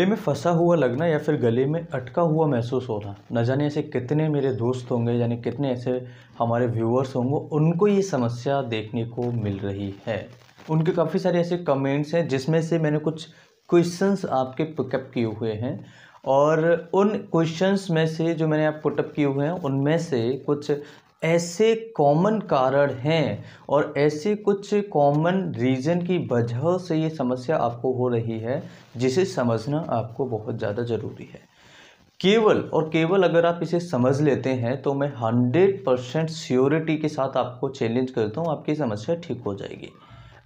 गले में फंसा हुआ लगना या फिर गले में अटका हुआ महसूस होना न जाने ऐसे कितने मेरे दोस्त होंगे यानी कितने ऐसे हमारे व्यूअर्स होंगे उनको ये समस्या देखने को मिल रही है उनके काफ़ी सारे ऐसे कमेंट्स हैं जिसमें से मैंने कुछ क्वेश्चंस आपके पिकअप किए हुए हैं और उन क्वेश्चंस में से जो मैंने आप पुटअप किए हुए हैं उनमें से कुछ ऐसे कॉमन कारण हैं और ऐसे कुछ कॉमन रीज़न की वजह से ये समस्या आपको हो रही है जिसे समझना आपको बहुत ज़्यादा ज़रूरी है केवल और केवल अगर आप इसे समझ लेते हैं तो मैं हंड्रेड परसेंट के साथ आपको चैलेंज करता हूँ आपकी समस्या ठीक हो जाएगी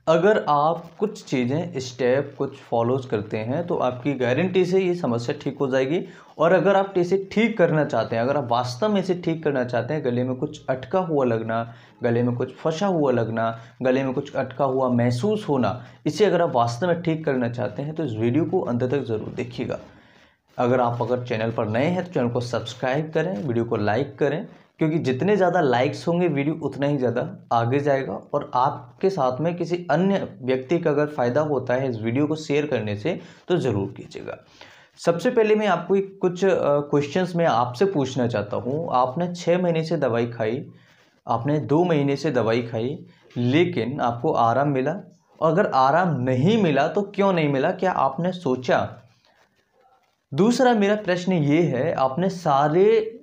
अगर आप कुछ चीज़ें स्टेप कुछ फॉलोज करते हैं तो आपकी गारंटी से ये समस्या ठीक हो जाएगी और अगर आप इसे ठीक करना चाहते हैं अगर आप वास्तव में इसे ठीक करना चाहते हैं गले में कुछ अटका हुआ लगना गले में कुछ फंसा हुआ लगना गले में कुछ अटका हुआ महसूस होना इसे अगर आप वास्तव में ठीक करना चाहते हैं तो इस वीडियो को अंत तक ज़रूर देखिएगा अगर आप अगर चैनल पर नए हैं तो चैनल को सब्सक्राइब करें वीडियो को लाइक करें क्योंकि जितने ज़्यादा लाइक्स होंगे वीडियो उतना ही ज़्यादा आगे जाएगा और आपके साथ में किसी अन्य व्यक्ति का अगर फ़ायदा होता है इस वीडियो को शेयर करने से तो ज़रूर कीजिएगा सबसे पहले मैं आपको कुछ क्वेश्चंस मैं आपसे पूछना चाहता हूँ आपने छः महीने से दवाई खाई आपने दो महीने से दवाई खाई लेकिन आपको आराम मिला और अगर आराम नहीं मिला तो क्यों नहीं मिला क्या आपने सोचा दूसरा मेरा प्रश्न ये है आपने सारे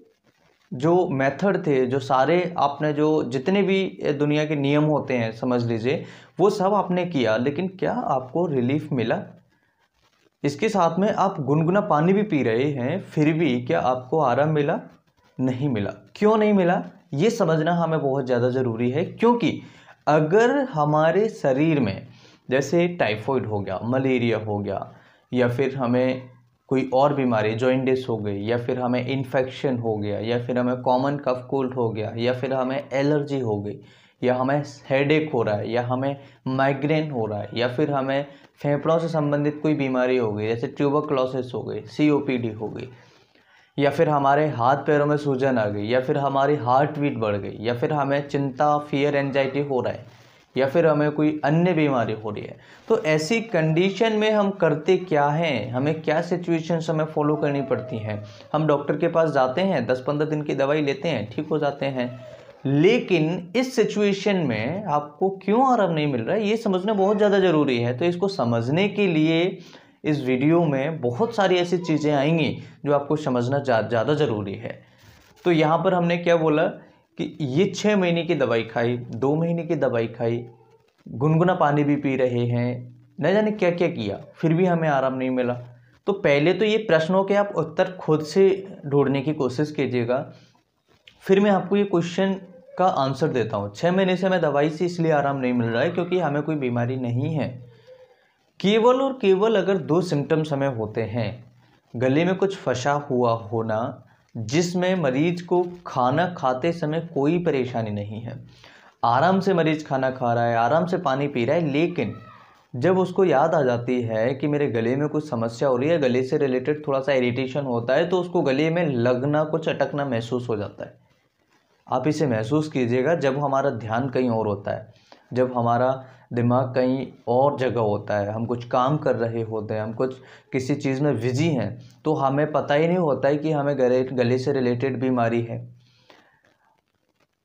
जो मेथड थे जो सारे आपने जो जितने भी दुनिया के नियम होते हैं समझ लीजिए वो सब आपने किया लेकिन क्या आपको रिलीफ मिला इसके साथ में आप गुनगुना पानी भी पी रहे हैं फिर भी क्या आपको आराम मिला नहीं मिला क्यों नहीं मिला ये समझना हमें बहुत ज़्यादा ज़रूरी है क्योंकि अगर हमारे शरीर में जैसे टाइफॉइड हो गया मलेरिया हो गया या फिर हमें कोई और बीमारी जॉइंडिस हो गई या फिर हमें इन्फेक्शन हो गया या फिर हमें कॉमन कफ कोल्ड हो गया या फिर हमें एलर्जी हो गई या हमें हेडेक हो रहा है या हमें माइग्रेन हो रहा है या फिर हमें फेफड़ों से संबंधित कोई बीमारी हो गई जैसे क्लोसिस हो गई सीओपीडी हो गई या फिर हमारे हाथ पैरों में सूजन आ गई या फिर हमारी हार्ट बीट बढ़ गई या फिर हमें चिंता फियर एनजाइटी हो रहा है या फिर हमें कोई अन्य बीमारी हो रही है तो ऐसी कंडीशन में हम करते क्या हैं हमें क्या सिचुएशंस हमें फॉलो करनी पड़ती हैं हम डॉक्टर के पास जाते हैं दस पंद्रह दिन की दवाई लेते हैं ठीक हो जाते हैं लेकिन इस सिचुएशन में आपको क्यों आराम नहीं मिल रहा है ये समझना बहुत ज़्यादा ज़रूरी है तो इसको समझने के लिए इस वीडियो में बहुत सारी ऐसी चीज़ें आएंगी जो आपको समझना ज़्यादा जा, ज़रूरी है तो यहाँ पर हमने क्या बोला कि ये छः महीने की दवाई खाई दो महीने की दवाई खाई गुनगुना पानी भी पी रहे हैं न जाने क्या क्या किया फिर भी हमें आराम नहीं मिला तो पहले तो ये प्रश्नों के आप उत्तर खुद से ढूंढने की कोशिश कीजिएगा फिर मैं आपको ये क्वेश्चन का आंसर देता हूँ छः महीने से हमें दवाई से इसलिए आराम नहीं मिल रहा है क्योंकि हमें कोई बीमारी नहीं है केवल और केवल अगर दो सिम्टम्स हमें होते हैं गले में कुछ फंसा हुआ होना जिसमें मरीज को खाना खाते समय कोई परेशानी नहीं है आराम से मरीज खाना खा रहा है आराम से पानी पी रहा है लेकिन जब उसको याद आ जाती है कि मेरे गले में कुछ समस्या हो रही है गले से रिलेटेड थोड़ा सा इरिटेशन होता है तो उसको गले में लगना कुछ अटकना महसूस हो जाता है आप इसे महसूस कीजिएगा जब हमारा ध्यान कहीं और होता है जब हमारा दिमाग कहीं और जगह होता है हम कुछ काम कर रहे होते हैं हम कुछ किसी चीज़ में बिजी हैं तो हमें पता ही नहीं होता है कि हमें गले गले से रिलेटेड बीमारी है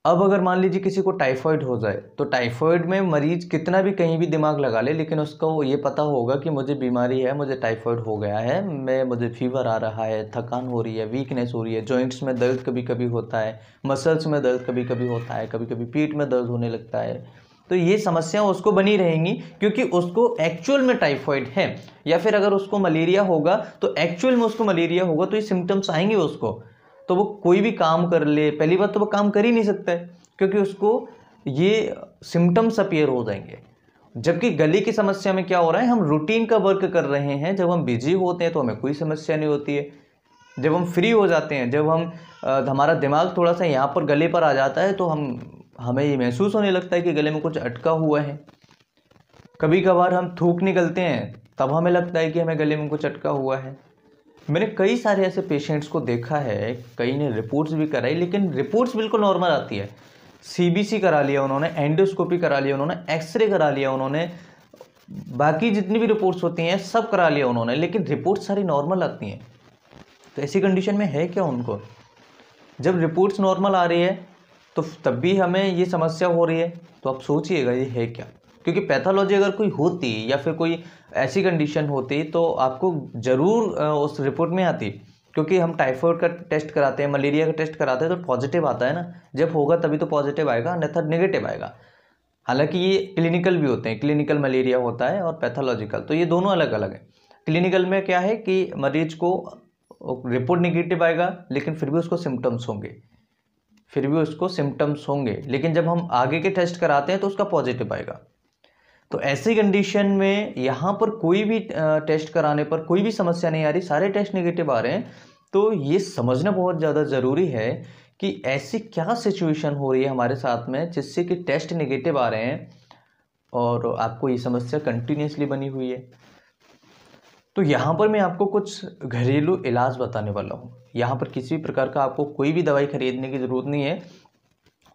अब अगर मान लीजिए किसी को टाइफॉइड हो जाए तो टाइफॉइड में मरीज कितना भी कहीं भी दिमाग लगा ले लेकिन उसको ये पता होगा कि मुझे बीमारी है मुझे टाइफॉइड हो गया है मैं मुझे फीवर आ रहा है थकान हो रही है वीकनेस हो रही है जॉइंट्स में दर्द कभी कभी होता है मसल्स में दर्द कभी कभी होता है कभी कभी पीठ में दर्द होने लगता है तो ये समस्याएं उसको बनी रहेंगी क्योंकि उसको एक्चुअल में टाइफॉइड है या फिर अगर उसको मलेरिया होगा तो एक्चुअल में उसको मलेरिया होगा तो ये सिम्टम्स आएंगे उसको तो वो कोई भी काम कर ले पहली बात तो वो काम कर ही नहीं सकता है क्योंकि उसको ये सिम्टम्स अपेयर हो जाएंगे जबकि गले की समस्या में क्या हो रहा है हम रूटीन का वर्क कर रहे हैं जब हम बिजी होते हैं तो हमें कोई समस्या नहीं होती है जब हम फ्री हो जाते हैं जब हम हमारा दिमाग थोड़ा सा यहाँ पर गले पर आ जाता है तो हम हमें ये महसूस होने लगता है कि गले में कुछ अटका हुआ है कभी कभार हम थूक निकलते हैं तब हमें लगता है कि हमें गले में कुछ अटका हुआ है मैंने कई सारे ऐसे पेशेंट्स को देखा है कई ने रिपोर्ट्स भी कराई लेकिन रिपोर्ट्स बिल्कुल नॉर्मल आती है सीबीसी करा लिया उन्होंने एंडोस्कोपी करा लिया उन्होंने एक्सरे करा लिया उन्होंने बाकी जितनी भी रिपोर्ट्स होती हैं सब करा लिया उन्होंने लेकिन रिपोर्ट सारी नॉर्मल आती हैं तो ऐसी कंडीशन में है क्या उनको जब रिपोर्ट्स नॉर्मल आ रही है तो तब भी हमें ये समस्या हो रही है तो आप सोचिएगा ये है क्या क्योंकि पैथोलॉजी अगर कोई होती या फिर कोई ऐसी कंडीशन होती तो आपको ज़रूर उस रिपोर्ट में आती क्योंकि हम टाइफॉइड का टेस्ट कराते हैं मलेरिया का टेस्ट कराते हैं तो पॉजिटिव आता है ना जब होगा तभी तो पॉजिटिव आएगा अन्यथा नेगेटिव आएगा हालांकि ये क्लिनिकल भी होते हैं क्लिनिकल मलेरिया होता है और पैथोलॉजिकल तो ये दोनों अलग अलग है क्लिनिकल में क्या है कि मरीज को रिपोर्ट निगेटिव आएगा लेकिन फिर भी उसको सिम्टम्स होंगे फिर भी उसको सिम्टम्स होंगे लेकिन जब हम आगे के टेस्ट कराते हैं तो उसका पॉजिटिव आएगा तो ऐसी कंडीशन में यहाँ पर कोई भी टेस्ट कराने पर कोई भी समस्या नहीं आ रही सारे टेस्ट नेगेटिव आ रहे हैं तो ये समझना बहुत ज़्यादा ज़रूरी है कि ऐसी क्या सिचुएशन हो रही है हमारे साथ में जिससे कि टेस्ट नेगेटिव आ रहे हैं और आपको ये समस्या कंटिन्यूसली बनी हुई है तो यहाँ पर मैं आपको कुछ घरेलू इलाज बताने वाला हूँ यहाँ पर किसी भी प्रकार का आपको कोई भी दवाई खरीदने की ज़रूरत नहीं है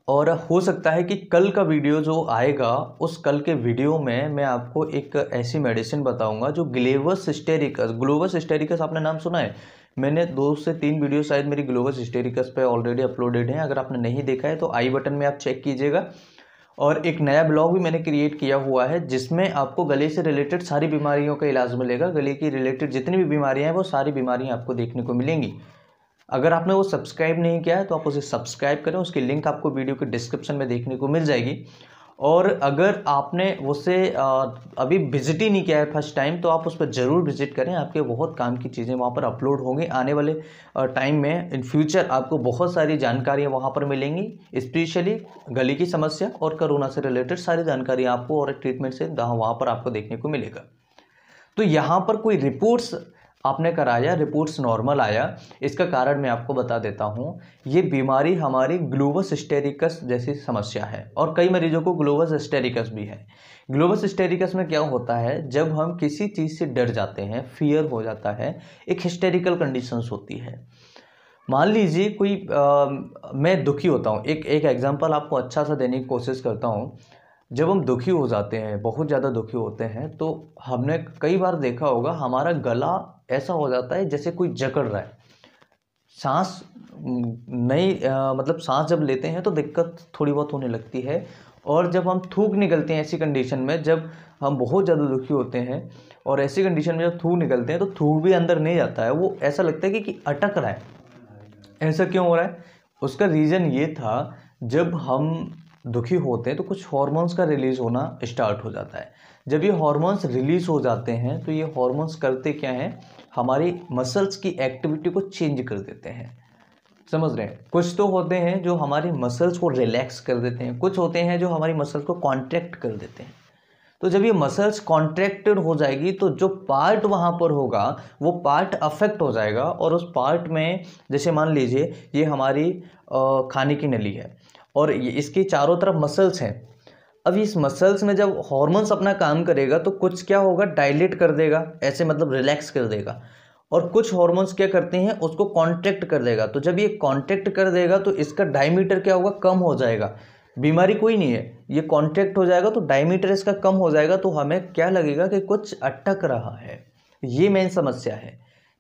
और हो सकता है कि कल का वीडियो जो आएगा उस कल के वीडियो में मैं आपको एक ऐसी मेडिसिन बताऊंगा जो ग्लेवस स्टेरिकस ग्लोवस स्टेरिकस आपने नाम सुना है मैंने दो से तीन वीडियो शायद मेरी ग्लोवस स्टेरिकस पे ऑलरेडी अपलोडेड हैं अगर आपने नहीं देखा है तो आई बटन में आप चेक कीजिएगा और एक नया ब्लॉग भी मैंने क्रिएट किया हुआ है जिसमें आपको गले से रिलेटेड सारी बीमारियों का इलाज मिलेगा गले की रिलेटेड जितनी भी बीमारियां हैं वो सारी बीमारियां आपको देखने को मिलेंगी अगर आपने वो सब्सक्राइब नहीं किया है तो आप उसे सब्सक्राइब करें उसकी लिंक आपको वीडियो के डिस्क्रिप्शन में देखने को मिल जाएगी और अगर आपने उसे अभी विज़िट ही नहीं किया है फर्स्ट टाइम तो आप उस पर ज़रूर विज़िट करें आपके बहुत काम की चीज़ें वहाँ पर अपलोड होंगी आने वाले टाइम में इन फ्यूचर आपको बहुत सारी जानकारियाँ वहाँ पर मिलेंगी स्पेशली गली की समस्या और करोना से रिलेटेड सारी जानकारी आपको और ट्रीटमेंट से वहाँ पर आपको देखने को मिलेगा तो यहाँ पर कोई रिपोर्ट्स आपने कराया रिपोर्ट्स नॉर्मल आया इसका कारण मैं आपको बता देता हूँ ये बीमारी हमारी ग्लोबस स्टेरिकस जैसी समस्या है और कई मरीजों को ग्लोबस स्टेरिकस भी है ग्लोबस स्टेरिकस में क्या होता है जब हम किसी चीज़ से डर जाते हैं फियर हो जाता है एक हिस्टेरिकल कंडीशंस होती है मान लीजिए कोई आ, मैं दुखी होता हूँ एक एक एग्जांपल आपको अच्छा सा देने की कोशिश करता हूँ जब हम दुखी हो जाते हैं बहुत ज़्यादा दुखी होते हैं तो हमने कई बार देखा होगा हमारा गला ऐसा हो जाता है जैसे कोई जकड़ रहा है सांस नई मतलब सांस जब लेते हैं तो दिक्कत थोड़ी बहुत होने लगती है और जब हम थूक निकलते हैं ऐसी कंडीशन में जब हम बहुत ज़्यादा दुखी होते हैं और ऐसी कंडीशन में जब थूक निकलते हैं तो थूक भी अंदर नहीं जाता है वो ऐसा लगता है कि, कि अटक रहा है ऐसा क्यों हो रहा है उसका रीज़न ये था जब हम दुखी होते हैं तो कुछ हॉर्मोन्स का रिलीज़ होना स्टार्ट हो जाता है जब ये हॉर्मोन्स रिलीज़ हो जाते हैं तो ये हॉर्मोन्स करते क्या हैं हमारी मसल्स की एक्टिविटी को चेंज कर देते हैं समझ रहे हैं कुछ तो होते हैं जो हमारे मसल्स को रिलैक्स कर देते हैं कुछ होते हैं जो हमारी मसल्स को कॉन्ट्रैक्ट कर देते हैं तो जब ये मसल्स कॉन्ट्रैक्टेड हो जाएगी तो जो पार्ट वहाँ पर होगा वो पार्ट अफेक्ट हो जाएगा और उस पार्ट में जैसे मान लीजिए ये हमारी खाने की नली है और इसके चारों तरफ मसल्स हैं अब इस मसल्स में जब हॉर्मोन्स अपना काम करेगा तो कुछ क्या होगा डायलेट कर देगा ऐसे मतलब रिलैक्स कर देगा और कुछ हॉर्मोन्स क्या करते हैं उसको कॉन्ट्रैक्ट कर देगा तो जब ये कॉन्ट्रैक्ट कर देगा तो इसका डायमीटर क्या होगा कम हो जाएगा बीमारी कोई नहीं है ये कॉन्ट्रैक्ट हो जाएगा तो डायमीटर इसका कम हो जाएगा तो हमें क्या लगेगा कि कुछ अटक रहा है ये मेन समस्या है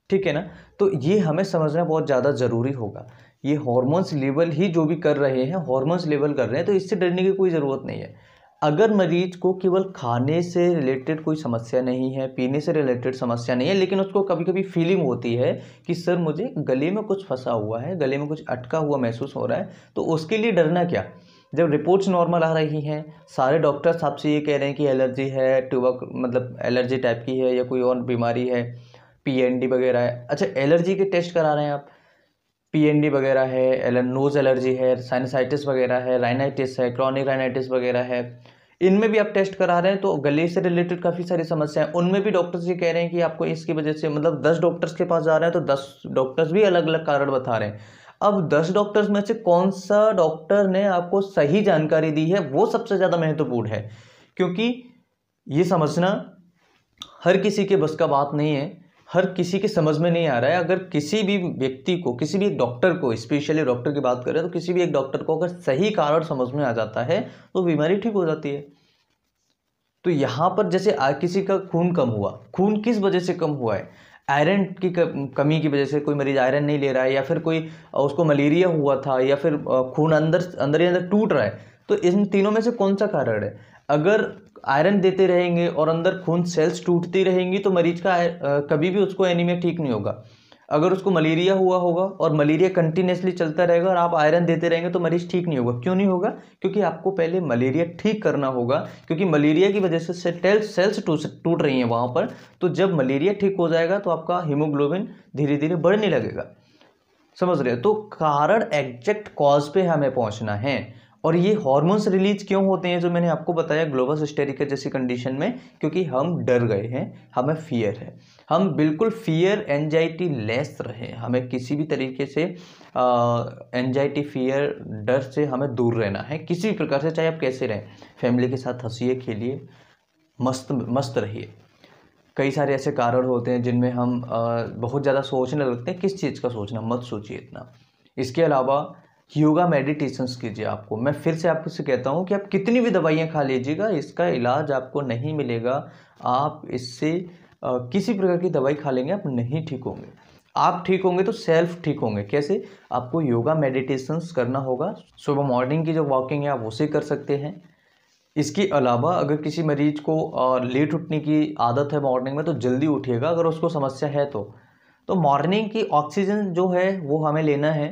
ठीक है ना तो ये हमें समझना बहुत ज़्यादा ज़रूरी होगा ये हॉर्मोन्स लेवल ही जो भी कर रहे हैं हॉर्मोन्स लेवल कर रहे हैं तो इससे डरने की कोई ज़रूरत नहीं है अगर मरीज को केवल खाने से रिलेटेड कोई समस्या नहीं है पीने से रिलेटेड समस्या नहीं है लेकिन उसको कभी कभी फीलिंग होती है कि सर मुझे गले में कुछ फंसा हुआ है गले में कुछ अटका हुआ महसूस हो रहा है तो उसके लिए डरना क्या जब रिपोर्ट्स नॉर्मल आ रही हैं सारे डॉक्टर्स आपसे ये कह रहे हैं कि एलर्जी है ट्यूबक मतलब एलर्जी टाइप की है या कोई और बीमारी है पी वगैरह है अच्छा एलर्जी के टेस्ट करा रहे हैं आप पीएनडी वगैरह है एलन नोज एलर्जी है साइनसाइटिस वगैरह है राइनाइटिस है क्रॉनिक राइनाइटिस वगैरह है इनमें भी आप टेस्ट करा रहे हैं तो गले से रिलेटेड काफ़ी सारी समस्याएं उनमें भी डॉक्टर्स ये कह रहे हैं कि आपको इसकी वजह से मतलब दस डॉक्टर्स के पास जा रहे हैं तो दस डॉक्टर्स भी अलग अलग कारण बता रहे हैं अब दस डॉक्टर्स में से कौन सा डॉक्टर ने आपको सही जानकारी दी है वो सबसे ज़्यादा महत्वपूर्ण है क्योंकि ये समझना हर किसी के बस का बात नहीं है हर किसी के समझ में नहीं आ रहा है अगर किसी भी व्यक्ति को किसी भी एक डॉक्टर को स्पेशली डॉक्टर की बात करें तो किसी भी एक डॉक्टर को अगर सही कारण समझ में आ जाता है तो बीमारी ठीक हो जाती है तो यहाँ पर जैसे किसी का खून कम हुआ खून किस वजह से कम हुआ है आयरन की कमी की वजह से कोई मरीज आयरन नहीं ले रहा है या फिर कोई उसको मलेरिया हुआ था या फिर खून अंदर अंदर ही अंदर टूट रहा है तो इन तीनों में से कौन सा कारण है अगर आयरन देते रहेंगे और अंदर खून सेल्स टूटती रहेंगी तो मरीज का कभी भी उसको एनीमिया ठीक नहीं होगा अगर उसको मलेरिया हुआ होगा और मलेरिया कंटिन्यूसली चलता रहेगा और आप आयरन देते रहेंगे तो मरीज ठीक नहीं होगा क्यों नहीं होगा क्योंकि आपको पहले मलेरिया ठीक करना होगा क्योंकि मलेरिया की वजह से टेल्स सेल्स टूट रही हैं वहाँ पर तो जब मलेरिया ठीक हो जाएगा तो आपका हीमोग्लोबिन धीरे धीरे बढ़ने लगेगा समझ रहे हो तो कारण एग्जैक्ट कॉज पे हमें पहुँचना है और ये हॉर्मोन्स रिलीज क्यों होते हैं जो मैंने आपको बताया ग्लोबल स्टेरिकल जैसी कंडीशन में क्योंकि हम डर गए हैं हमें फियर है हम बिल्कुल फियर एनजाइटी लेस रहे हमें किसी भी तरीके से एनजाइटी फियर डर से हमें दूर रहना है किसी भी प्रकार से चाहे आप कैसे रहें फैमिली के साथ हंसीए खेलिए मस्त मस्त रहिए कई सारे ऐसे कारण होते हैं जिनमें हम आ, बहुत ज़्यादा सोचने लगते हैं किस चीज़ का सोचना मत सोचिए इतना इसके अलावा योगा मेडिटेशंस कीजिए आपको मैं फिर से आपको से कहता हूँ कि आप कितनी भी दवाइयाँ खा लीजिएगा इसका इलाज आपको नहीं मिलेगा आप इससे आ, किसी प्रकार की दवाई खा लेंगे आप नहीं ठीक होंगे आप ठीक होंगे तो सेल्फ ठीक होंगे कैसे आपको योगा मेडिटेशंस करना होगा सुबह मॉर्निंग की जो वॉकिंग है आप उसे कर सकते हैं इसके अलावा अगर किसी मरीज को लेट उठने की आदत है मॉर्निंग में तो जल्दी उठिएगा अगर उसको समस्या है तो तो मॉर्निंग की ऑक्सीजन जो है वो हमें लेना है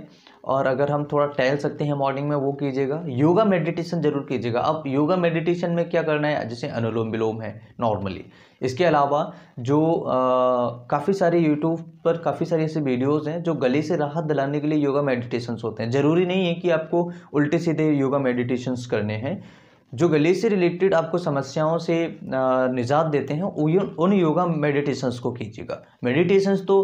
और अगर हम थोड़ा टहल सकते हैं मॉर्निंग में वो कीजिएगा योगा मेडिटेशन जरूर कीजिएगा अब योगा मेडिटेशन में क्या करना है जैसे अनुलोम विलोम है नॉर्मली इसके अलावा जो काफ़ी सारे यूट्यूब पर काफ़ी सारे ऐसे वीडियोस हैं जो गले से राहत दिलाने के लिए योगा मेडिटेशंस होते हैं ज़रूरी नहीं है कि आपको उल्टे सीधे योगा मेडिटेशंस करने हैं जो गले से रिलेटेड आपको समस्याओं से निजात देते हैं उन योगा मेडिटेशंस को कीजिएगा मेडिटेशंस तो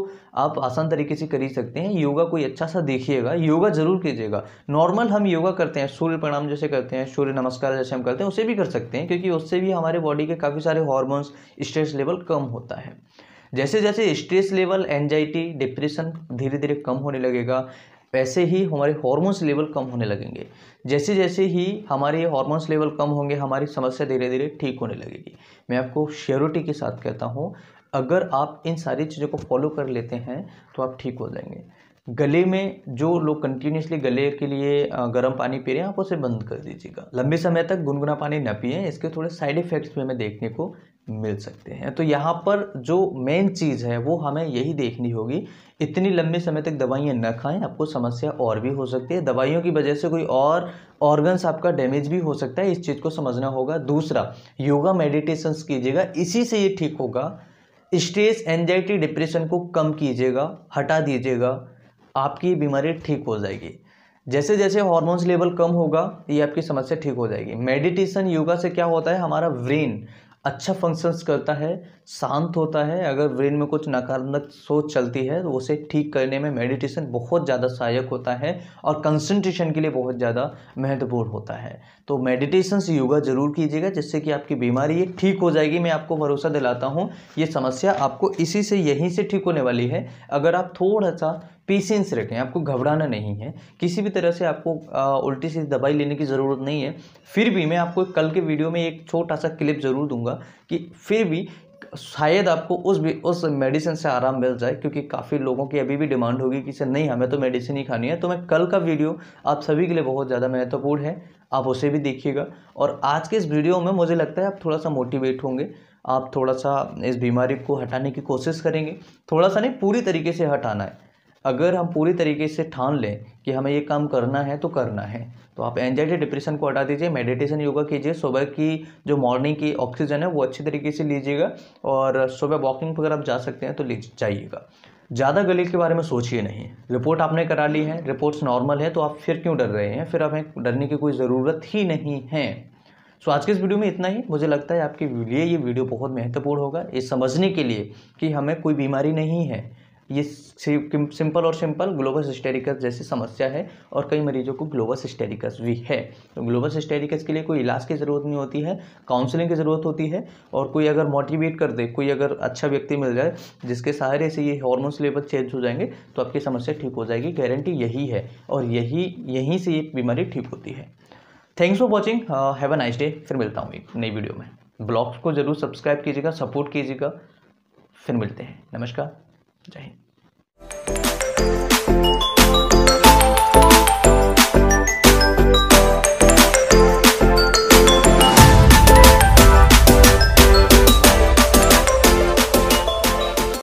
आप आसान तरीके से कर ही सकते हैं योगा कोई अच्छा सा देखिएगा योगा जरूर कीजिएगा नॉर्मल हम योगा करते हैं सूर्य प्रणाम जैसे करते हैं सूर्य नमस्कार जैसे हम करते हैं उसे भी कर सकते हैं क्योंकि उससे भी हमारे बॉडी के काफ़ी सारे हॉर्मोन्स स्ट्रेस लेवल कम होता है जैसे जैसे स्ट्रेस लेवल एनजाइटी डिप्रेशन धीरे धीरे कम होने लगेगा वैसे ही हमारे हॉर्मोन्स लेवल कम होने लगेंगे जैसे जैसे ही हमारे हॉर्मोन्स लेवल कम होंगे हमारी समस्या धीरे धीरे ठीक होने लगेगी मैं आपको श्योरिटी के साथ कहता हूँ अगर आप इन सारी चीज़ों को फॉलो कर लेते हैं तो आप ठीक हो जाएंगे गले में जो लोग कंटिन्यूसली गले के लिए गर्म पानी पी रहे हैं आप उसे बंद कर दीजिएगा लंबे समय तक गुनगुना पानी न पिए इसके थोड़े साइड इफ़ेक्ट्स भी हमें देखने को मिल सकते हैं तो यहाँ पर जो मेन चीज़ है वो हमें यही देखनी होगी इतनी लंबे समय तक दवाइयाँ न खाएं आपको समस्या और भी हो सकती है दवाइयों की वजह से कोई और ऑर्गन्स आपका डैमेज भी हो सकता है इस चीज़ को समझना होगा दूसरा योगा मेडिटेशंस कीजिएगा इसी से ये ठीक होगा स्ट्रेस एनजाइटी डिप्रेशन को कम कीजिएगा हटा दीजिएगा आपकी बीमारी ठीक हो जाएगी जैसे जैसे हॉर्मोन्स लेवल कम होगा ये आपकी समस्या ठीक हो जाएगी मेडिटेशन योगा से क्या होता है हमारा ब्रेन अच्छा फंक्शंस करता है शांत होता है अगर ब्रेन में कुछ नकारात्मक सोच चलती है तो उसे ठीक करने में मेडिटेशन बहुत ज़्यादा सहायक होता है और कंसंट्रेशन के लिए बहुत ज़्यादा महत्वपूर्ण होता है तो मेडिटेशन से योगा जरूर कीजिएगा जिससे कि आपकी बीमारी ये ठीक हो जाएगी मैं आपको भरोसा दिलाता हूँ ये समस्या आपको इसी से यहीं से ठीक होने वाली है अगर आप थोड़ा सा पेशेंस रखें आपको घबराना नहीं है किसी भी तरह से आपको आ, उल्टी सी दवाई लेने की ज़रूरत नहीं है फिर भी मैं आपको कल के वीडियो में एक छोटा सा क्लिप ज़रूर दूंगा कि फिर भी शायद आपको उस भी उस मेडिसिन से आराम मिल जाए क्योंकि काफ़ी लोगों की अभी भी डिमांड होगी कि सर नहीं हमें तो मेडिसिन ही खानी है तो मैं कल का वीडियो आप सभी के लिए बहुत ज़्यादा महत्वपूर्ण है आप उसे भी देखिएगा और आज के इस वीडियो में मुझे लगता है आप थोड़ा सा मोटिवेट होंगे आप थोड़ा सा इस बीमारी को हटाने की कोशिश करेंगे थोड़ा सा नहीं पूरी तरीके से हटाना है अगर हम पूरी तरीके से ठान लें कि हमें ये काम करना है तो करना है तो आप एनजाइटी डिप्रेशन को हटा दीजिए मेडिटेशन योगा कीजिए सुबह की जो मॉर्निंग की ऑक्सीजन है वो अच्छी तरीके से लीजिएगा और सुबह वॉकिंग पर आप जा सकते हैं तो ले जाइएगा ज़्यादा गले के बारे में सोचिए नहीं रिपोर्ट आपने करा ली है रिपोर्ट्स नॉर्मल है तो आप फिर क्यों डर रहे हैं फिर हमें डरने की कोई ज़रूरत ही नहीं है सो आज के इस वीडियो में इतना ही मुझे लगता है आपके लिए ये वीडियो बहुत महत्वपूर्ण होगा ये समझने के लिए कि हमें कोई बीमारी नहीं है ये सिंपल और सिंपल ग्लोबस स्टेरिकस जैसी समस्या है और कई मरीजों को ग्लोबस स्टेरिकस भी है तो ग्लोबस स्टेरिकस के लिए कोई इलाज की ज़रूरत नहीं होती है काउंसलिंग की ज़रूरत होती है और कोई अगर मोटिवेट कर दे कोई अगर अच्छा व्यक्ति मिल जाए जिसके सहारे से ये हॉर्मोन्स लेवल चेंज हो जाएंगे तो आपकी समस्या ठीक हो जाएगी गारंटी यही है और यही यहीं से ये बीमारी ठीक होती है thanks for watching have a nice day फिर मिलता हूँ एक नई वीडियो में ब्लॉग्स को ज़रूर सब्सक्राइब कीजिएगा सपोर्ट कीजिएगा फिर मिलते हैं नमस्कार जय हिंद